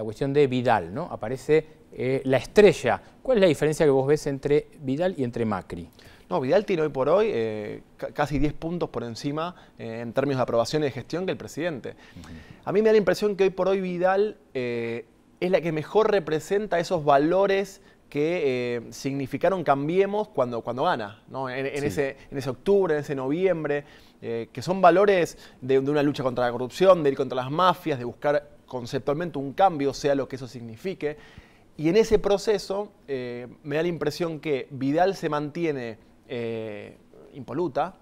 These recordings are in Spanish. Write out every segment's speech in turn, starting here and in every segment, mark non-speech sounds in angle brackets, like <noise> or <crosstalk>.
la cuestión de Vidal, ¿no? Aparece eh, la estrella. ¿Cuál es la diferencia que vos ves entre Vidal y entre Macri? No, Vidal tiene hoy por hoy eh, casi 10 puntos por encima eh, en términos de aprobación y de gestión que el presidente. A mí me da la impresión que hoy por hoy Vidal es la que mejor representa esos valores que significaron cambiemos cuando, cuando gana, ¿no? en, ese, en ese octubre, en ese noviembre, que son valores de, una lucha contra la corrupción, de ir contra las mafias, de buscar conceptualmente un cambio, sea lo que eso signifique. Y en ese proceso eh, me da la impresión que Vidal se mantiene eh, impoluta,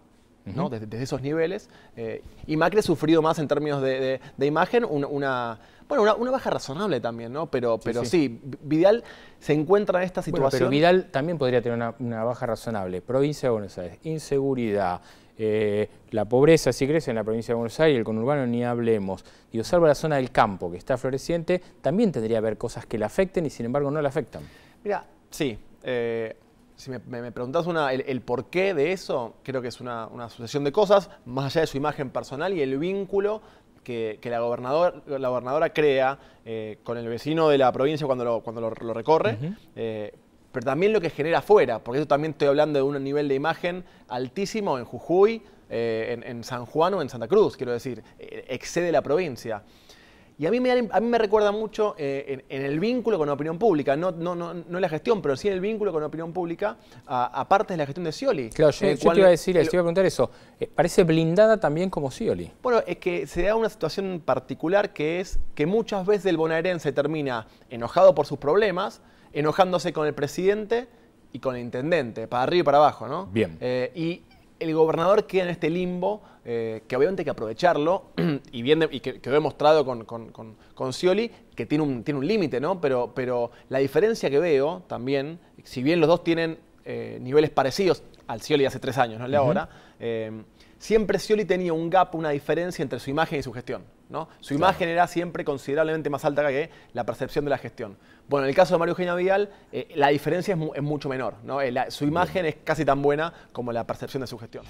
desde, esos niveles. Eh, y Macri ha sufrido más en términos de, imagen, una, baja razonable también, ¿no? Pero, sí, Vidal se encuentra en esta situación. pero Vidal también podría tener una, baja razonable. Provincia de Buenos Aires, inseguridad, eh, la pobreza, si crece en la provincia de Buenos Aires, el conurbano ni hablemos. y salvo la zona del campo, que está floreciente, también tendría que haber cosas que le afecten y sin embargo no le afectan. Mira, sí. Eh, si me, me, preguntas el, el, porqué de eso, creo que es una, sucesión de cosas, más allá de su imagen personal y el vínculo que, la, gobernadora crea eh, con el vecino de la provincia cuando lo, recorre. Eh, pero también lo que genera afuera, porque eso también estoy hablando de un nivel de imagen altísimo en Jujuy, eh, en, San Juan o en Santa Cruz, quiero decir, excede la provincia. Y a mí me, a mí me recuerda mucho eh, en, el vínculo con la opinión pública, no, no, no, la gestión, pero sí en el vínculo con la opinión pública, aparte de la gestión de Scioli. Claro, yo, te iba a decir, te iba a preguntar eso. Eh, parece blindada también como Scioli. Bueno, es que se da una situación particular que es que muchas veces el bonaerense termina enojado por sus problemas, enojándose con el presidente y con el intendente, para arriba y para abajo, ¿no? Bien. Eh, y el gobernador queda en este limbo, eh, que obviamente hay que aprovecharlo, <clears throat> y, bien y que, lo he con, con, Scioli, que tiene un, tiene un límite, ¿no? Pero, pero la diferencia que veo también, si bien los dos tienen eh, niveles parecidos al Scioli hace tres años, no el de ahora, eh, siempre Scioli tenía un gap, una diferencia entre su imagen y su gestión. ¿no? Su imagen era siempre considerablemente más alta que la percepción de la gestión. Bueno, en el caso de Mario Eugenia Vial, eh, la diferencia es, mucho menor. ¿no? su imagen es casi tan buena como la percepción de su gestión.